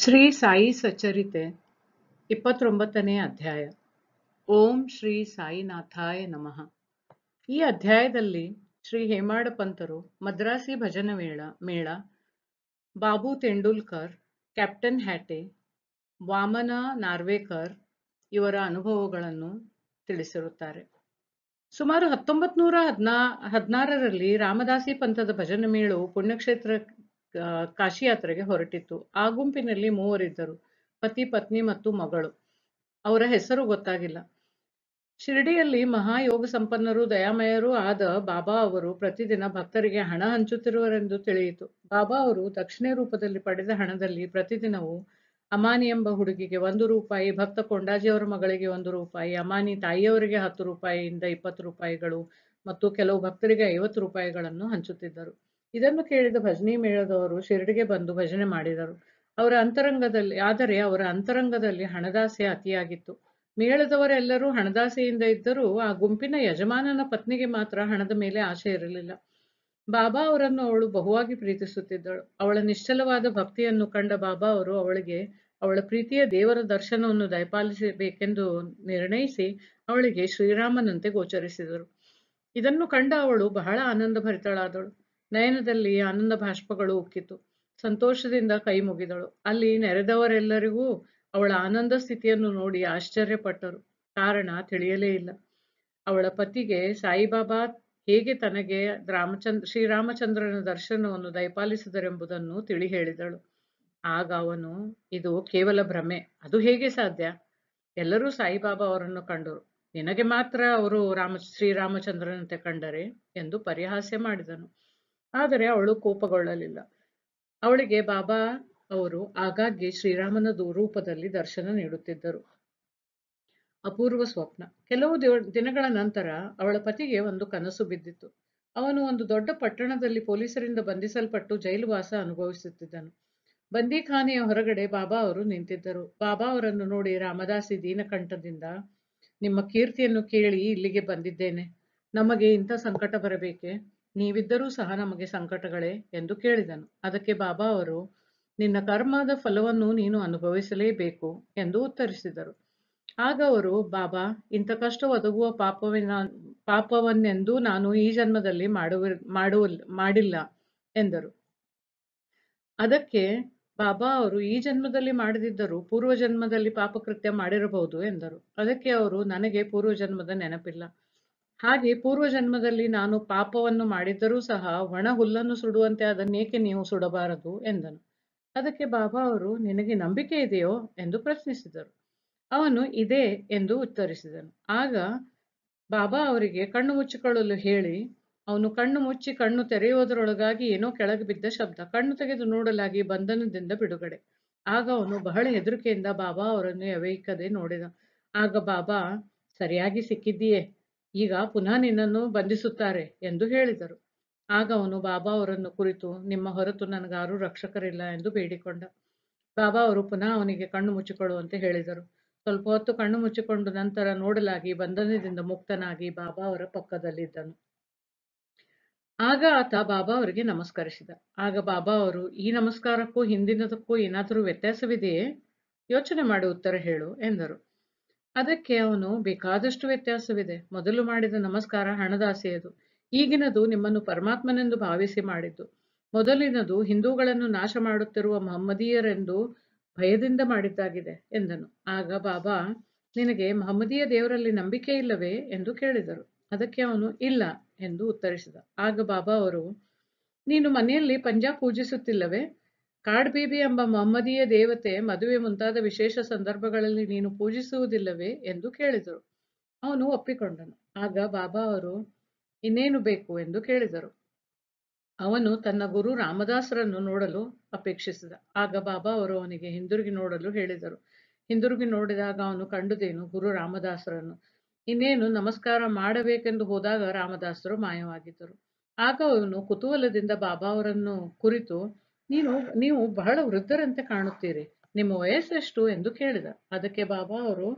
ಶ್ರೀ ಸಾಯಿ ಸಚರಿತೆ ಇಪ್ಪತ್ತೊಂಬತ್ತನೇ ಅಧ್ಯಾಯ ಓಂ ಶ್ರೀ ಸಾಯಿನಾಥಾಯ ನಮಃ ಈ ಅಧ್ಯಾಯದಲ್ಲಿ ಶ್ರೀ ಹೇಮಾಡ ಪಂತರು ಮದ್ರಾಸಿ ಭಜನ ಮೇಳ ಮೇಳ ಬಾಬು ತೆಂಡೂಲ್ಕರ್ ಕ್ಯಾಪ್ಟನ್ ಹ್ಯಾಟೆ ವಾಮನ ನಾರ್ವೇಕರ್ ಇವರ ಅನುಭವಗಳನ್ನು ತಿಳಿಸಿರುತ್ತಾರೆ ಸುಮಾರು ಹತ್ತೊಂಬತ್ತು ನೂರ ಹದಿನಾ ಹದಿನಾರರಲ್ಲಿ ರಾಮದಾಸಿ ಪಂಥದ ಭಜನ ಮೇಳವು ಪುಣ್ಯಕ್ಷೇತ್ರ ಕಾಶಿ ಯಾತ್ರೆಗೆ ಹೊರಟಿತ್ತು ಆ ಗುಂಪಿನಲ್ಲಿ ಮೂವರಿದ್ದರು ಪತಿ ಪತ್ನಿ ಮತ್ತು ಮಗಳು ಅವರ ಹೆಸರು ಗೊತ್ತಾಗಿಲ್ಲ ಶಿರಡಿಯಲ್ಲಿ ಮಹಾಯೋಗ ಸಂಪನ್ನರು ದಯಾಮಯರೂ ಆದ ಬಾಬಾ ಅವರು ಪ್ರತಿದಿನ ಭಕ್ತರಿಗೆ ಹಣ ಹಂಚುತ್ತಿರುವರೆಂದು ತಿಳಿಯಿತು ಬಾಬಾ ಅವರು ದಕ್ಷಿಣ ರೂಪದಲ್ಲಿ ಪಡೆದ ಹಣದಲ್ಲಿ ಪ್ರತಿದಿನವೂ ಅಮಾನಿ ಎಂಬ ಹುಡುಗಿಗೆ ಒಂದು ರೂಪಾಯಿ ಭಕ್ತ ಕೊಂಡಾಜಿಯವರ ಮಗಳಿಗೆ ಒಂದು ರೂಪಾಯಿ ಅಮಾನಿ ತಾಯಿಯವರಿಗೆ ಹತ್ತು ರೂಪಾಯಿಯಿಂದ ಇಪ್ಪತ್ತು ರೂಪಾಯಿಗಳು ಮತ್ತು ಕೆಲವು ಭಕ್ತರಿಗೆ ಐವತ್ತು ರೂಪಾಯಿಗಳನ್ನು ಹಂಚುತ್ತಿದ್ದರು ಇದನ್ನು ಕೇಳಿದ ಭಜನಿ ಮೇಳದವರು ಶಿರಡಿಗೆ ಬಂದು ಭಜನೆ ಮಾಡಿದರು ಅವರ ಅಂತರಂಗದಲ್ಲಿ ಆದರೆ ಅವರ ಅಂತರಂಗದಲ್ಲಿ ಹಣದಾಸೆ ಅತಿಯಾಗಿತ್ತು ಮೇಳದವರೆಲ್ಲರೂ ಹಣದಾಸೆಯಿಂದ ಇದ್ದರೂ ಆ ಗುಂಪಿನ ಯಜಮಾನನ ಪತ್ನಿಗೆ ಮಾತ್ರ ಹಣದ ಮೇಲೆ ಆಸೆ ಇರಲಿಲ್ಲ ಬಾಬಾ ಅವರನ್ನು ಅವಳು ಬಹುವಾಗಿ ಪ್ರೀತಿಸುತ್ತಿದ್ದಳು ಅವಳ ನಿಶ್ಚಲವಾದ ಭಕ್ತಿಯನ್ನು ಕಂಡ ಬಾಬಾ ಅವರು ಅವಳಿಗೆ ಅವಳ ಪ್ರೀತಿಯ ದೇವರ ದರ್ಶನವನ್ನು ದಯಪಾಲಿಸಬೇಕೆಂದು ನಿರ್ಣಯಿಸಿ ಅವಳಿಗೆ ಶ್ರೀರಾಮನಂತೆ ಗೋಚರಿಸಿದರು ಇದನ್ನು ಕಂಡ ಅವಳು ಬಹಳ ಆನಂದ ಭರಿತಳಾದಳು ನಯನದಲ್ಲಿ ಆನಂದ ಭಾಷ್ಪಗಳು ಉಕ್ಕಿತು ಸಂತೋಷದಿಂದ ಕೈ ಮುಗಿದಳು ಅಲ್ಲಿ ನೆರೆದವರೆಲ್ಲರಿಗೂ ಅವಳ ಆನಂದ ಸ್ಥಿತಿಯನ್ನು ನೋಡಿ ಆಶ್ಚರ್ಯಪಟ್ಟರು ಕಾರಣ ತಿಳಿಯಲೇ ಇಲ್ಲ ಅವಳ ಪತಿಗೆ ಸಾಯಿಬಾಬಾ ಹೇಗೆ ತನಗೆ ರಾಮಚಂದ್ರ ಶ್ರೀರಾಮಚಂದ್ರನ ದರ್ಶನವನ್ನು ದಯಪಾಲಿಸಿದರೆಂಬುದನ್ನು ತಿಳಿ ಹೇಳಿದಳು ಆಗ ಅವನು ಇದು ಕೇವಲ ಭ್ರಮೆ ಅದು ಹೇಗೆ ಸಾಧ್ಯ ಎಲ್ಲರೂ ಸಾಯಿಬಾಬಾ ಅವರನ್ನು ಕಂಡರು ನಿನಗೆ ಮಾತ್ರ ಅವರು ರಾಮ ಶ್ರೀರಾಮಚಂದ್ರನಂತೆ ಕಂಡರೆ ಎಂದು ಪರಿಹಾಸ್ಯ ಮಾಡಿದನು ಆದರೆ ಅವಳು ಕೋಪಗೊಳ್ಳಲಿಲ್ಲ ಅವಳಿಗೆ ಬಾಬಾ ಅವರು ಆಗಾಗ್ಗೆ ಶ್ರೀರಾಮನ ರೂಪದಲ್ಲಿ ದರ್ಶನ ನೀಡುತ್ತಿದ್ದರು ಅಪೂರ್ವ ಸ್ವಪ್ನ ಕೆಲವು ದಿನಗಳ ನಂತರ ಅವಳ ಪತಿಗೆ ಒಂದು ಕನಸು ಬಿದ್ದಿತ್ತು ಅವನು ಒಂದು ದೊಡ್ಡ ಪಟ್ಟಣದಲ್ಲಿ ಪೊಲೀಸರಿಂದ ಬಂಧಿಸಲ್ಪಟ್ಟು ಜೈಲುವಾಸ ಅನುಭವಿಸುತ್ತಿದ್ದನು ಬಂದಿಖಾನೆಯ ಹೊರಗಡೆ ಬಾಬಾ ಅವರು ನಿಂತಿದ್ದರು ಬಾಬಾ ಅವರನ್ನು ನೋಡಿ ರಾಮದಾಸಿ ದೀನಕಂಠದಿಂದ ನಿಮ್ಮ ಕೀರ್ತಿಯನ್ನು ಕೇಳಿ ಇಲ್ಲಿಗೆ ಬಂದಿದ್ದೇನೆ ನಮಗೆ ಇಂಥ ಸಂಕಟ ಬರಬೇಕೆ ನೀವಿದ್ದರೂ ಸಹ ನಮಗೆ ಸಂಕಟಗಳೇ ಎಂದು ಕೇಳಿದನು ಅದಕ್ಕೆ ಬಾಬಾ ಅವರು ನಿನ್ನ ಕರ್ಮದ ಫಲವನ್ನು ನೀನು ಅನುಭವಿಸಲೇಬೇಕು ಎಂದು ಉತ್ತರಿಸಿದರು ಆಗ ಅವರು ಬಾಬಾ ಇಂಥ ಕಷ್ಟ ಒದಗುವ ಪಾಪವಿನ ಪಾಪವನ್ನೆಂದೂ ನಾನು ಈ ಜನ್ಮದಲ್ಲಿ ಮಾಡುವ ಮಾಡುವ ಮಾಡಿಲ್ಲ ಎಂದರು ಅದಕ್ಕೆ ಬಾಬಾ ಅವರು ಈ ಜನ್ಮದಲ್ಲಿ ಮಾಡದಿದ್ದರೂ ಪೂರ್ವ ಜನ್ಮದಲ್ಲಿ ಪಾಪಕೃತ್ಯ ಮಾಡಿರಬಹುದು ಎಂದರು ಅದಕ್ಕೆ ಅವರು ನನಗೆ ಪೂರ್ವ ಜನ್ಮದ ನೆನಪಿಲ್ಲ ಹಾಗೆ ಜನ್ಮದಲ್ಲಿ ನಾನು ಪಾಪವನ್ನು ಮಾಡಿದ್ದರೂ ಸಹ ಒಣ ಹುಲ್ಲನ್ನು ಸುಡುವಂತೆ ಅದನ್ನೇಕೆ ನೀವು ಸುಡಬಾರದು ಎಂದನು ಅದಕ್ಕೆ ಬಾಬಾ ಅವರು ನಿನಗೆ ನಂಬಿಕೆ ಇದೆಯೋ ಎಂದು ಪ್ರಶ್ನಿಸಿದರು ಅವನು ಇದೆ ಎಂದು ಉತ್ತರಿಸಿದನು ಆಗ ಬಾಬಾ ಅವರಿಗೆ ಕಣ್ಣು ಮುಚ್ಚಿಕೊಳ್ಳಲು ಹೇಳಿ ಅವನು ಕಣ್ಣು ಮುಚ್ಚಿ ಕಣ್ಣು ತೆರೆಯುವುದರೊಳಗಾಗಿ ಏನೋ ಕೆಳಗೆ ಬಿದ್ದ ಶಬ್ದ ಕಣ್ಣು ತೆಗೆದು ನೋಡಲಾಗಿ ಬಂಧನದಿಂದ ಬಿಡುಗಡೆ ಆಗ ಅವನು ಬಹಳ ಹೆದರಿಕೆಯಿಂದ ಬಾಬಾ ಅವರನ್ನು ಎವೈಕದೆ ನೋಡಿದ ಆಗ ಬಾಬಾ ಸರಿಯಾಗಿ ಸಿಕ್ಕಿದ್ದೀಯೇ ಈಗ ಪುನಃ ನಿನ್ನನ್ನು ಬಂಧಿಸುತ್ತಾರೆ ಎಂದು ಹೇಳಿದರು ಆಗ ಅವನು ಬಾಬಾ ಅವರನ್ನು ಕುರಿತು ನಿಮ್ಮ ಹೊರತು ನನಗಾರು ರಕ್ಷಕರಿಲ್ಲ ಎಂದು ಬೇಡಿಕೊಂಡ ಬಾಬಾ ಅವರು ಪುನಃ ಅವನಿಗೆ ಕಣ್ಣು ಮುಚ್ಚಿಕೊಳ್ಳುವಂತೆ ಹೇಳಿದರು ಸ್ವಲ್ಪ ಹೊತ್ತು ಕಣ್ಣು ಮುಚ್ಚಿಕೊಂಡು ನಂತರ ನೋಡಲಾಗಿ ಬಂಧನದಿಂದ ಮುಕ್ತನಾಗಿ ಬಾಬಾ ಅವರ ಪಕ್ಕದಲ್ಲಿದ್ದನು ಆಗ ಆತ ಬಾಬಾ ಅವರಿಗೆ ನಮಸ್ಕರಿಸಿದ ಆಗ ಬಾಬಾ ಅವರು ಈ ನಮಸ್ಕಾರಕ್ಕೂ ಹಿಂದಿನದಕ್ಕೂ ಏನಾದರೂ ವ್ಯತ್ಯಾಸವಿದೆಯೇ ಯೋಚನೆ ಮಾಡಿ ಉತ್ತರ ಹೇಳು ಎಂದರು ಅದಕ್ಕೆ ಅವನು ಬೇಕಾದಷ್ಟು ವ್ಯತ್ಯಾಸವಿದೆ ಮೊದಲು ಮಾಡಿದ ನಮಸ್ಕಾರ ಹಣದಾಸೆಯದು ಈಗಿನದು ನಿಮ್ಮನ್ನು ಪರಮಾತ್ಮನೆಂದು ಭಾವಿಸಿ ಮಾಡಿದ್ದು ಮೊದಲಿನದು ಹಿಂದೂಗಳನ್ನು ನಾಶ ಮಾಡುತ್ತಿರುವ ಮಹಮ್ಮದೀಯರೆಂದು ಭಯದಿಂದ ಮಾಡಿದ್ದಾಗಿದೆ ಎಂದನು ಆಗ ಬಾಬಾ ನಿನಗೆ ಮಹಮ್ಮದೀಯ ದೇವರಲ್ಲಿ ನಂಬಿಕೆ ಇಲ್ಲವೇ ಎಂದು ಕೇಳಿದರು ಅದಕ್ಕೆ ಅವನು ಇಲ್ಲ ಎಂದು ಉತ್ತರಿಸಿದ ಆಗ ಬಾಬಾ ಅವರು ನೀನು ಮನೆಯಲ್ಲಿ ಪಂಜಾ ಪೂಜಿಸುತ್ತಿಲ್ಲವೇ ಕಾಡ್ಬೀಬಿ ಎಂಬ ಮಹಮ್ಮದೀಯ ದೇವತೆ ಮದುವೆ ಮುಂತಾದ ವಿಶೇಷ ಸಂದರ್ಭಗಳಲ್ಲಿ ನೀನು ಪೂಜಿಸುವುದಿಲ್ಲವೇ ಎಂದು ಕೇಳಿದರು ಅವನು ಒಪ್ಪಿಕೊಂಡನು ಆಗ ಬಾಬಾ ಅವರು ಇನ್ನೇನು ಬೇಕು ಎಂದು ಕೇಳಿದರು ಅವನು ತನ್ನ ಗುರು ರಾಮದಾಸರನ್ನು ನೋಡಲು ಅಪೇಕ್ಷಿಸಿದ ಆಗ ಬಾಬಾ ಅವರು ಅವನಿಗೆ ಹಿಂದಿರುಗಿ ನೋಡಲು ಹೇಳಿದರು ಹಿಂದಿರುಗಿ ನೋಡಿದಾಗ ಅವನು ಕಂಡುದೇನು ಗುರು ರಾಮದಾಸರನ್ನು ಇನ್ನೇನು ನಮಸ್ಕಾರ ಮಾಡಬೇಕೆಂದು ಹೋದಾಗ ರಾಮದಾಸರು ಮಾಯವಾಗಿದ್ದರು ಆಗ ಅವನು ಕುತೂಹಲದಿಂದ ಬಾಬಾ ಅವರನ್ನು ಕುರಿತು ನೀನು ನೀವು ಬಹಳ ವೃದ್ಧರಂತೆ ಕಾಣುತ್ತೀರಿ ನಿಮ್ಮ ವಯಸ್ಸೆಷ್ಟು ಎಂದು ಕೇಳಿದ ಅದಕ್ಕೆ ಬಾಬಾ ಅವರು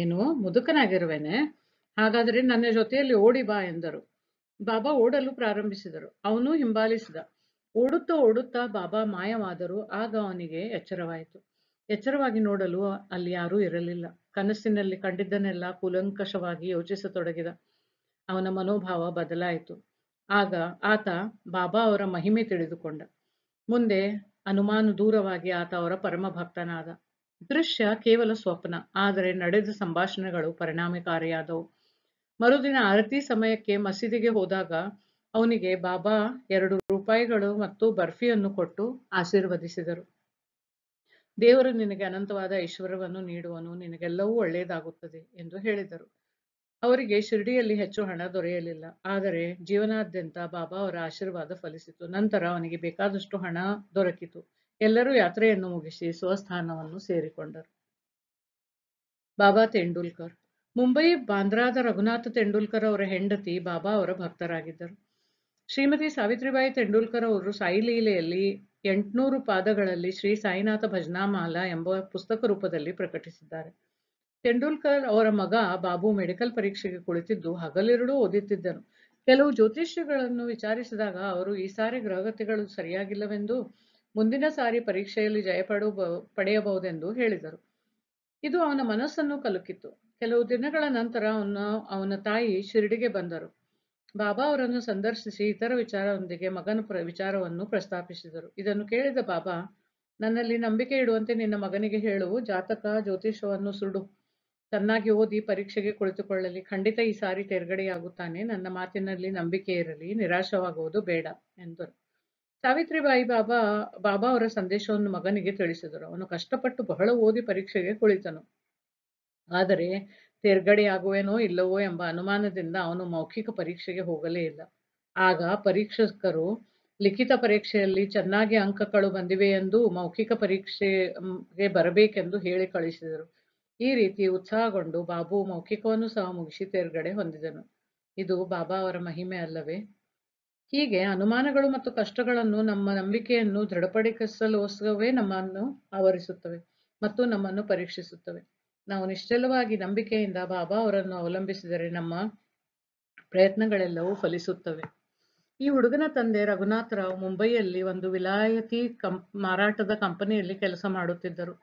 ಏನು ಮುದುಕನಾಗಿರುವೆನೆ ಹಾಗಾದರೆ ನನ್ನ ಜೊತೆಯಲ್ಲಿ ಓಡಿ ಬಾ ಎಂದರು ಬಾಬಾ ಓಡಲು ಪ್ರಾರಂಭಿಸಿದರು ಅವನು ಹಿಂಬಾಲಿಸಿದ ಓಡುತ್ತಾ ಓಡುತ್ತಾ ಬಾಬಾ ಮಾಯವಾದರು ಆಗ ಅವನಿಗೆ ಎಚ್ಚರವಾಯಿತು ಎಚ್ಚರವಾಗಿ ನೋಡಲು ಅಲ್ಲಿ ಯಾರೂ ಇರಲಿಲ್ಲ ಕನಸಿನಲ್ಲಿ ಕಂಡಿದ್ದನ್ನೆಲ್ಲ ಕುಲಂಕಷವಾಗಿ ಯೋಚಿಸತೊಡಗಿದ ಅವನ ಮನೋಭಾವ ಬದಲಾಯಿತು ಆಗ ಆತ ಬಾಬಾ ಅವರ ಮಹಿಮೆ ತಿಳಿದುಕೊಂಡ ಮುಂದೆ ಅನುಮಾನ ದೂರವಾಗಿ ಆತ ಅವರ ಪರಮ ಭಕ್ತನಾದ ದೃಶ್ಯ ಕೇವಲ ಸ್ವಪ್ನ ಆದರೆ ನಡೆದ ಸಂಭಾಷಣೆಗಳು ಪರಿಣಾಮಕಾರಿಯಾದವು ಮರುದಿನ ಆರತಿ ಸಮಯಕ್ಕೆ ಮಸೀದಿಗೆ ಹೋದಾಗ ಅವನಿಗೆ ಬಾಬಾ ಎರಡು ರೂಪಾಯಿಗಳು ಮತ್ತು ಬರ್ಫಿಯನ್ನು ಕೊಟ್ಟು ಆಶೀರ್ವದಿಸಿದರು ದೇವರು ನಿನಗೆ ಅನಂತವಾದ ಐಶ್ವರ್ಯವನ್ನು ನೀಡುವನು ನಿನಗೆಲ್ಲವೂ ಒಳ್ಳೆಯದಾಗುತ್ತದೆ ಎಂದು ಹೇಳಿದರು ಅವರಿಗೆ ಶಿರಡಿಯಲ್ಲಿ ಹೆಚ್ಚು ಹಣ ದೊರೆಯಲಿಲ್ಲ ಆದರೆ ಜೀವನಾದ್ಯಂತ ಬಾಬಾ ಅವರ ಆಶೀರ್ವಾದ ಫಲಿಸಿತು ನಂತರ ಅವನಿಗೆ ಬೇಕಾದಷ್ಟು ಹಣ ದೊರಕಿತು ಎಲ್ಲರೂ ಯಾತ್ರೆಯನ್ನು ಮುಗಿಸಿ ಸ್ವಸ್ಥಾನವನ್ನು ಸೇರಿಕೊಂಡರು ಬಾಬಾ ತೆಂಡೂಲ್ಕರ್ ಮುಂಬೈ ಬಾಂದ್ರಾದ ರಘುನಾಥ ತೆಂಡೂಲ್ಕರ್ ಅವರ ಹೆಂಡತಿ ಬಾಬಾ ಅವರ ಭಕ್ತರಾಗಿದ್ದರು ಶ್ರೀಮತಿ ಸಾವಿತ್ರಿಬಾಯಿ ತೆಂಡೂಲ್ಕರ್ ಅವರು ಸಾಯಿಲೀಲೆಯಲ್ಲಿ ಎಂಟುನೂರು ಪಾದಗಳಲ್ಲಿ ಶ್ರೀ ಸಾಯಿನಾಥ ಭಜನಾಮಾಲ ಎಂಬ ಪುಸ್ತಕ ರೂಪದಲ್ಲಿ ಪ್ರಕಟಿಸಿದ್ದಾರೆ ತೆಂಡೂಲ್ಕರ್ ಅವರ ಮಗ ಬಾಬು ಮೆಡಿಕಲ್ ಪರೀಕ್ಷೆಗೆ ಕುಳಿತಿದ್ದು ಹಗಲಿರುಳು ಓದುತ್ತಿದ್ದನು ಕೆಲವು ಜ್ಯೋತಿಷ್ಯಗಳನ್ನು ವಿಚಾರಿಸಿದಾಗ ಅವರು ಈ ಸಾರಿ ಗ್ರಹಗತಿಗಳು ಸರಿಯಾಗಿಲ್ಲವೆಂದು ಮುಂದಿನ ಸಾರಿ ಪರೀಕ್ಷೆಯಲ್ಲಿ ಜಯಪಡು ಪಡೆಯಬಹುದೆಂದು ಹೇಳಿದರು ಇದು ಅವನ ಮನಸ್ಸನ್ನು ಕಲುಕಿತ್ತು ಕೆಲವು ದಿನಗಳ ನಂತರ ಅವನ ಅವನ ತಾಯಿ ಶಿರಡಿಗೆ ಬಂದರು ಬಾಬಾ ಅವರನ್ನು ಸಂದರ್ಶಿಸಿ ಇತರ ವಿಚಾರದೊಂದಿಗೆ ಮಗನ ಪ್ರ ವಿಚಾರವನ್ನು ಪ್ರಸ್ತಾಪಿಸಿದರು ಇದನ್ನು ಕೇಳಿದ ಬಾಬಾ ನನ್ನಲ್ಲಿ ನಂಬಿಕೆ ಇಡುವಂತೆ ನಿನ್ನ ಮಗನಿಗೆ ಹೇಳುವು ಜಾತಕ ಜ್ಯೋತಿಷ್ಯವನ್ನು ಸುಡು ಚೆನ್ನಾಗಿ ಓದಿ ಪರೀಕ್ಷೆಗೆ ಕುಳಿತುಕೊಳ್ಳಲಿ ಖಂಡಿತ ಈ ಸಾರಿ ತೇರ್ಗಡೆಯಾಗುತ್ತಾನೆ ನನ್ನ ಮಾತಿನಲ್ಲಿ ನಂಬಿಕೆ ಇರಲಿ ನಿರಾಶವಾಗುವುದು ಬೇಡ ಎಂದರು ಸಾವಿತ್ರಿಬಾಯಿ ಬಾಬಾ ಬಾಬಾ ಅವರ ಸಂದೇಶವನ್ನು ಮಗನಿಗೆ ತಿಳಿಸಿದರು ಅವನು ಕಷ್ಟಪಟ್ಟು ಬಹಳ ಓದಿ ಪರೀಕ್ಷೆಗೆ ಕುಳಿತನು ಆದರೆ ತೇರ್ಗಡೆಯಾಗುವೇನೋ ಇಲ್ಲವೋ ಎಂಬ ಅನುಮಾನದಿಂದ ಅವನು ಮೌಖಿಕ ಪರೀಕ್ಷೆಗೆ ಹೋಗಲೇ ಇಲ್ಲ ಆಗ ಪರೀಕ್ಷಕರು ಲಿಖಿತ ಪರೀಕ್ಷೆಯಲ್ಲಿ ಚೆನ್ನಾಗಿ ಅಂಕಗಳು ಬಂದಿವೆ ಎಂದು ಮೌಖಿಕ ಪರೀಕ್ಷೆಗೆ ಬರಬೇಕೆಂದು ಹೇಳಿ ಕಳಿಸಿದರು ಈ ರೀತಿ ಉತ್ಸಾಹಗೊಂಡು ಬಾಬು ಮೌಖಿಕವನ್ನು ಸಹ ಮುಗಿಸಿ ತೇರ್ಗಡೆ ಹೊಂದಿದನು ಇದು ಬಾಬಾ ಅವರ ಮಹಿಮೆ ಅಲ್ಲವೇ ಹೀಗೆ ಅನುಮಾನಗಳು ಮತ್ತು ಕಷ್ಟಗಳನ್ನು ನಮ್ಮ ನಂಬಿಕೆಯನ್ನು ದೃಢಪಡಿಸಲುವೇ ನಮ್ಮನ್ನು ಆವರಿಸುತ್ತವೆ ಮತ್ತು ನಮ್ಮನ್ನು ಪರೀಕ್ಷಿಸುತ್ತವೆ ನಾವು ನಿಶ್ಚಲವಾಗಿ ನಂಬಿಕೆಯಿಂದ ಬಾಬಾ ಅವರನ್ನು ಅವಲಂಬಿಸಿದರೆ ನಮ್ಮ ಪ್ರಯತ್ನಗಳೆಲ್ಲವೂ ಫಲಿಸುತ್ತವೆ ಈ ಹುಡುಗನ ತಂದೆ ರಘುನಾಥ್ ರಾವ್ ಮುಂಬೈಯಲ್ಲಿ ಒಂದು ವಿಲಾಯತಿ ಕಂಪ್ ಮಾರಾಟದ ಕಂಪನಿಯಲ್ಲಿ ಕೆಲಸ ಮಾಡುತ್ತಿದ್ದರು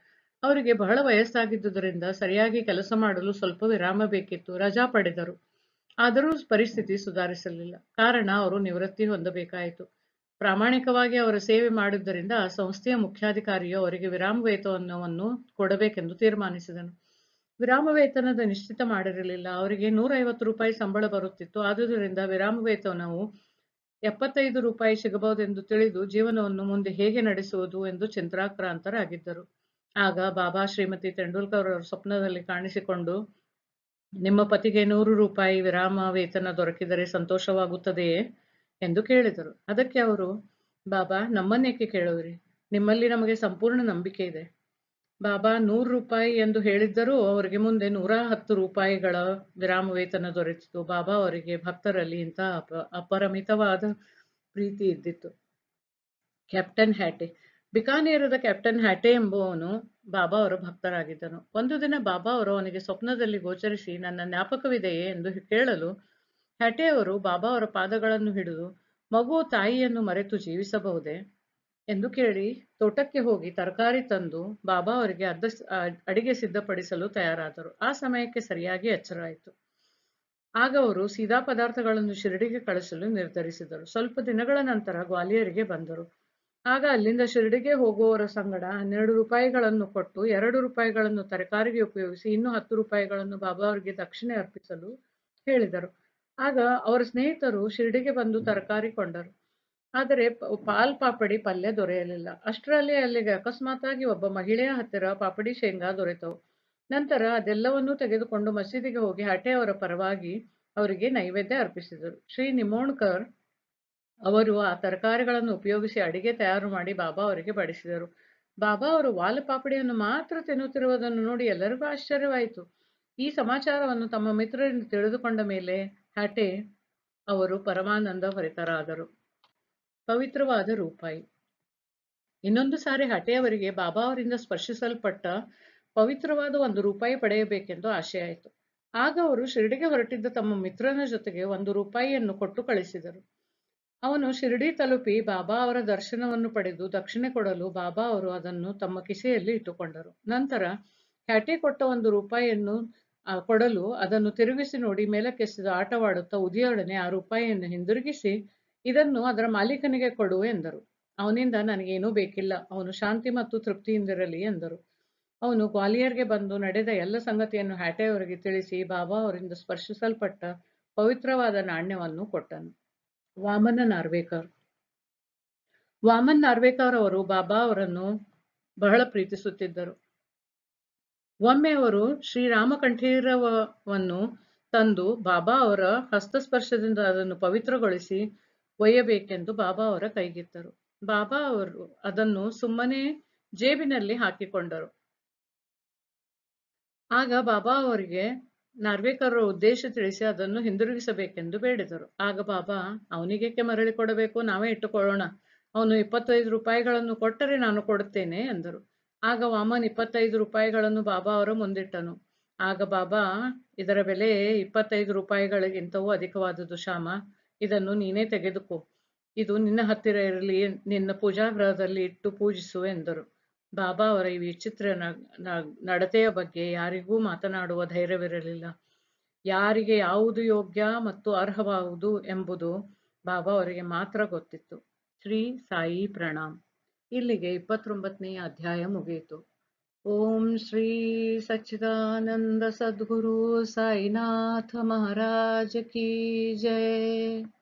ಅವರಿಗೆ ಬಹಳ ವಯಸ್ಸಾಗಿದ್ದುದರಿಂದ ಸರಿಯಾಗಿ ಕೆಲಸ ಮಾಡಲು ಸ್ವಲ್ಪ ವಿರಾಮ ಬೇಕಿತ್ತು ರಜಾ ಪಡೆದರು ಆದರೂ ಪರಿಸ್ಥಿತಿ ಸುಧಾರಿಸಲಿಲ್ಲ ಕಾರಣ ಅವರು ನಿವೃತ್ತಿ ಹೊಂದಬೇಕಾಯಿತು ಪ್ರಾಮಾಣಿಕವಾಗಿ ಅವರ ಸೇವೆ ಮಾಡಿದ್ದರಿಂದ ಸಂಸ್ಥೆಯ ಮುಖ್ಯಾಧಿಕಾರಿಯು ಅವರಿಗೆ ವಿರಾಮ ವೇತನವನ್ನು ಕೊಡಬೇಕೆಂದು ತೀರ್ಮಾನಿಸಿದನು ವಿರಾಮ ವೇತನದ ನಿಶ್ಚಿತ ಮಾಡಿರಲಿಲ್ಲ ಅವರಿಗೆ ನೂರೈವತ್ತು ರೂಪಾಯಿ ಸಂಬಳ ಬರುತ್ತಿತ್ತು ಆದುದರಿಂದ ವಿರಾಮ ವೇತನವು ಎಪ್ಪತ್ತೈದು ರೂಪಾಯಿ ಸಿಗಬಹುದೆಂದು ತಿಳಿದು ಜೀವನವನ್ನು ಮುಂದೆ ಹೇಗೆ ನಡೆಸುವುದು ಎಂದು ಚಿಂತಾಕ್ರಾಂತರಾಗಿದ್ದರು ಆಗ ಬಾಬಾ ಶ್ರೀಮತಿ ತೆಂಡೂಲ್ಕರ್ ಅವರ ಸ್ವಪ್ನದಲ್ಲಿ ಕಾಣಿಸಿಕೊಂಡು ನಿಮ್ಮ ಪತಿಗೆ ನೂರು ರೂಪಾಯಿ ವಿರಾಮ ವೇತನ ದೊರಕಿದರೆ ಸಂತೋಷವಾಗುತ್ತದೆಯೇ ಎಂದು ಕೇಳಿದರು ಅದಕ್ಕೆ ಅವರು ಬಾಬಾ ನಮ್ಮನ್ನೇಕೆ ಕೇಳುವಿರಿ ನಿಮ್ಮಲ್ಲಿ ನಮಗೆ ಸಂಪೂರ್ಣ ನಂಬಿಕೆ ಇದೆ ಬಾಬಾ ನೂರು ರೂಪಾಯಿ ಎಂದು ಹೇಳಿದ್ದರೂ ಅವರಿಗೆ ಮುಂದೆ ನೂರ ಹತ್ತು ರೂಪಾಯಿಗಳ ವಿರಾಮ ವೇತನ ದೊರೆತಿತ್ತು ಬಾಬಾ ಅವರಿಗೆ ಭಕ್ತರಲ್ಲಿ ಇಂತಹ ಅಪ ಅಪರಿಮಿತವಾದ ಪ್ರೀತಿ ಇದ್ದಿತ್ತು ಕ್ಯಾಪ್ಟನ್ ಹ್ಯಾಟೆ ಬಿಕಾನೇರದ ಕ್ಯಾಪ್ಟನ್ ಹ್ಯಾಟೆ ಎಂಬುವನು ಬಾಬಾ ಅವರ ಭಕ್ತರಾಗಿದ್ದನು ಒಂದು ದಿನ ಬಾಬಾ ಅವರು ಅವನಿಗೆ ಸ್ವಪ್ನದಲ್ಲಿ ಗೋಚರಿಸಿ ನನ್ನ ಜ್ಞಾಪಕವಿದೆಯೇ ಎಂದು ಕೇಳಲು ಹ್ಯಾಟೆ ಅವರು ಬಾಬಾ ಅವರ ಪಾದಗಳನ್ನು ಹಿಡಿದು ಮಗು ತಾಯಿಯನ್ನು ಮರೆತು ಜೀವಿಸಬಹುದೇ ಎಂದು ಕೇಳಿ ತೋಟಕ್ಕೆ ಹೋಗಿ ತರಕಾರಿ ತಂದು ಬಾಬಾ ಅವರಿಗೆ ಅರ್ಧ ಅಡಿಗೆ ಸಿದ್ಧಪಡಿಸಲು ತಯಾರಾದರು ಆ ಸಮಯಕ್ಕೆ ಸರಿಯಾಗಿ ಎಚ್ಚರಾಯಿತು ಆಗ ಅವರು ಸೀದಾ ಪದಾರ್ಥಗಳನ್ನು ಶಿರಡಿಗೆ ಕಳಿಸಲು ನಿರ್ಧರಿಸಿದರು ಸ್ವಲ್ಪ ದಿನಗಳ ನಂತರ ಗ್ವಾಲಿಯರಿಗೆ ಬಂದರು ಆಗ ಅಲ್ಲಿಂದ ಶಿರಡಿಗೆ ಹೋಗುವವರ ಸಂಗಡ ಹನ್ನೆರಡು ರೂಪಾಯಿಗಳನ್ನು ಕೊಟ್ಟು ಎರಡು ರೂಪಾಯಿಗಳನ್ನು ತರಕಾರಿಗೆ ಉಪಯೋಗಿಸಿ ಇನ್ನು ಹತ್ತು ರೂಪಾಯಿಗಳನ್ನು ಬಾಬಾ ಅವರಿಗೆ ದಕ್ಷಿಣೆ ಅರ್ಪಿಸಲು ಹೇಳಿದರು ಆಗ ಅವರ ಸ್ನೇಹಿತರು ಶಿರಡಿಗೆ ಬಂದು ತರಕಾರಿ ಕೊಂಡರು ಆದರೆ ಪಾಲ್ ಪಾಪಡಿ ಪಲ್ಯ ದೊರೆಯಲಿಲ್ಲ ಅಷ್ಟರಲ್ಲಿ ಅಲ್ಲಿಗೆ ಆಗಿ ಒಬ್ಬ ಮಹಿಳೆಯ ಹತ್ತಿರ ಪಾಪಡಿ ಶೇಂಗಾ ದೊರೆತವು ನಂತರ ಅದೆಲ್ಲವನ್ನೂ ತೆಗೆದುಕೊಂಡು ಮಸೀದಿಗೆ ಹೋಗಿ ಹಟೆ ಅವರ ಪರವಾಗಿ ಅವರಿಗೆ ನೈವೇದ್ಯ ಅರ್ಪಿಸಿದರು ಶ್ರೀ ನಿಮೋಣ್ಕರ್ ಅವರು ಆ ತರಕಾರಿಗಳನ್ನು ಉಪಯೋಗಿಸಿ ಅಡಿಗೆ ತಯಾರು ಮಾಡಿ ಬಾಬಾ ಅವರಿಗೆ ಬಡಿಸಿದರು ಬಾಬಾ ಅವರು ಪಾಪಡಿಯನ್ನು ಮಾತ್ರ ತಿನ್ನುತ್ತಿರುವುದನ್ನು ನೋಡಿ ಎಲ್ಲರಿಗೂ ಆಶ್ಚರ್ಯವಾಯಿತು ಈ ಸಮಾಚಾರವನ್ನು ತಮ್ಮ ಮಿತ್ರರಿಂದ ತಿಳಿದುಕೊಂಡ ಮೇಲೆ ಹಟೆ ಅವರು ಪರಮಾನಂದ ಹೊರಿತರಾದರು ಪವಿತ್ರವಾದ ರೂಪಾಯಿ ಇನ್ನೊಂದು ಸಾರಿ ಹಟೆ ಅವರಿಗೆ ಬಾಬಾ ಅವರಿಂದ ಸ್ಪರ್ಶಿಸಲ್ಪಟ್ಟ ಪವಿತ್ರವಾದ ಒಂದು ರೂಪಾಯಿ ಪಡೆಯಬೇಕೆಂದು ಆಶೆಯಾಯಿತು ಆಗ ಅವರು ಶಿರಡಿಗೆ ಹೊರಟಿದ್ದ ತಮ್ಮ ಮಿತ್ರನ ಜೊತೆಗೆ ಒಂದು ರೂಪಾಯಿಯನ್ನು ಕೊಟ್ಟು ಕಳಿಸಿದರು ಅವನು ಶಿರಡಿ ತಲುಪಿ ಬಾಬಾ ಅವರ ದರ್ಶನವನ್ನು ಪಡೆದು ದಕ್ಷಿಣೆ ಕೊಡಲು ಬಾಬಾ ಅವರು ಅದನ್ನು ತಮ್ಮ ಕಿಸೆಯಲ್ಲಿ ಇಟ್ಟುಕೊಂಡರು ನಂತರ ಹ್ಯಾಟಿ ಕೊಟ್ಟ ಒಂದು ರೂಪಾಯಿಯನ್ನು ಕೊಡಲು ಅದನ್ನು ತಿರುಗಿಸಿ ನೋಡಿ ಮೇಲಕ್ಕೆಸೆದು ಆಟವಾಡುತ್ತಾ ಉದಿಯೊಡನೆ ಆ ರೂಪಾಯಿಯನ್ನು ಹಿಂದಿರುಗಿಸಿ ಇದನ್ನು ಅದರ ಮಾಲೀಕನಿಗೆ ಕೊಡು ಎಂದರು ಅವನಿಂದ ನನಗೇನೂ ಬೇಕಿಲ್ಲ ಅವನು ಶಾಂತಿ ಮತ್ತು ತೃಪ್ತಿಯಿಂದಿರಲಿ ಎಂದರು ಅವನು ಗ್ವಾಲಿಯರ್ಗೆ ಬಂದು ನಡೆದ ಎಲ್ಲ ಸಂಗತಿಯನ್ನು ಹ್ಯಾಟೆಯವರಿಗೆ ತಿಳಿಸಿ ಬಾಬಾ ಅವರಿಂದ ಸ್ಪರ್ಶಿಸಲ್ಪಟ್ಟ ಪವಿತ್ರವಾದ ನಾಣ್ಯವನ್ನು ಕೊಟ್ಟನು ವಾಮನ ನಾರ್ವೇಕರ್ ವಾಮನ್ ನಾರ್ವೇಕರ್ ಅವರು ಬಾಬಾ ಅವರನ್ನು ಬಹಳ ಪ್ರೀತಿಸುತ್ತಿದ್ದರು ಒಮ್ಮೆ ಅವರು ಶ್ರೀರಾಮಕಂಠೀರವನ್ನು ತಂದು ಬಾಬಾ ಅವರ ಹಸ್ತಸ್ಪರ್ಶದಿಂದ ಅದನ್ನು ಪವಿತ್ರಗೊಳಿಸಿ ಒಯ್ಯಬೇಕೆಂದು ಬಾಬಾ ಅವರ ಕೈಗಿತ್ತರು ಬಾಬಾ ಅವರು ಅದನ್ನು ಸುಮ್ಮನೆ ಜೇಬಿನಲ್ಲಿ ಹಾಕಿಕೊಂಡರು ಆಗ ಬಾಬಾ ಅವರಿಗೆ ನಾರ್ವೇಕರ ಉದ್ದೇಶ ತಿಳಿಸಿ ಅದನ್ನು ಹಿಂದಿರುಗಿಸಬೇಕೆಂದು ಬೇಡಿದರು ಆಗ ಬಾಬಾ ಅವನಿಗೇಕೆ ಮರಳಿ ಕೊಡಬೇಕು ನಾವೇ ಇಟ್ಟುಕೊಳ್ಳೋಣ ಅವನು ಇಪ್ಪತ್ತೈದು ರೂಪಾಯಿಗಳನ್ನು ಕೊಟ್ಟರೆ ನಾನು ಕೊಡುತ್ತೇನೆ ಎಂದರು ಆಗ ವಾಮನ್ ಇಪ್ಪತ್ತೈದು ರೂಪಾಯಿಗಳನ್ನು ಬಾಬಾ ಅವರು ಮುಂದಿಟ್ಟನು ಆಗ ಬಾಬಾ ಇದರ ಬೆಲೆ ಇಪ್ಪತ್ತೈದು ರೂಪಾಯಿಗಳಿಗಿಂತವೂ ಅಧಿಕವಾದುದು ಶ್ಯಾಮ ಇದನ್ನು ನೀನೇ ತೆಗೆದುಕೋ ಇದು ನಿನ್ನ ಹತ್ತಿರ ಇರಲಿ ನಿನ್ನ ಪೂಜಾಗೃಹದಲ್ಲಿ ಇಟ್ಟು ಪೂಜಿಸು ಎಂದರು ಬಾಬಾ ಅವರ ಈ ವಿಚಿತ್ರ ನಡತೆಯ ಬಗ್ಗೆ ಯಾರಿಗೂ ಮಾತನಾಡುವ ಧೈರ್ಯವಿರಲಿಲ್ಲ ಯಾರಿಗೆ ಯಾವುದು ಯೋಗ್ಯ ಮತ್ತು ಅರ್ಹವಾವುದು ಎಂಬುದು ಬಾಬಾ ಅವರಿಗೆ ಮಾತ್ರ ಗೊತ್ತಿತ್ತು ಶ್ರೀ ಸಾಯಿ ಪ್ರಣಾಮ್ ಇಲ್ಲಿಗೆ ಇಪ್ಪತ್ತೊಂಬತ್ತನೆಯ ಅಧ್ಯಾಯ ಮುಗಿಯಿತು ಓಂ ಶ್ರೀ ಸಚ್ಚಿದಾನಂದ ಸದ್ಗುರು ಸಾಯಿನಾಥ ಮಹಾರಾಜ ಕೀ ಜಯ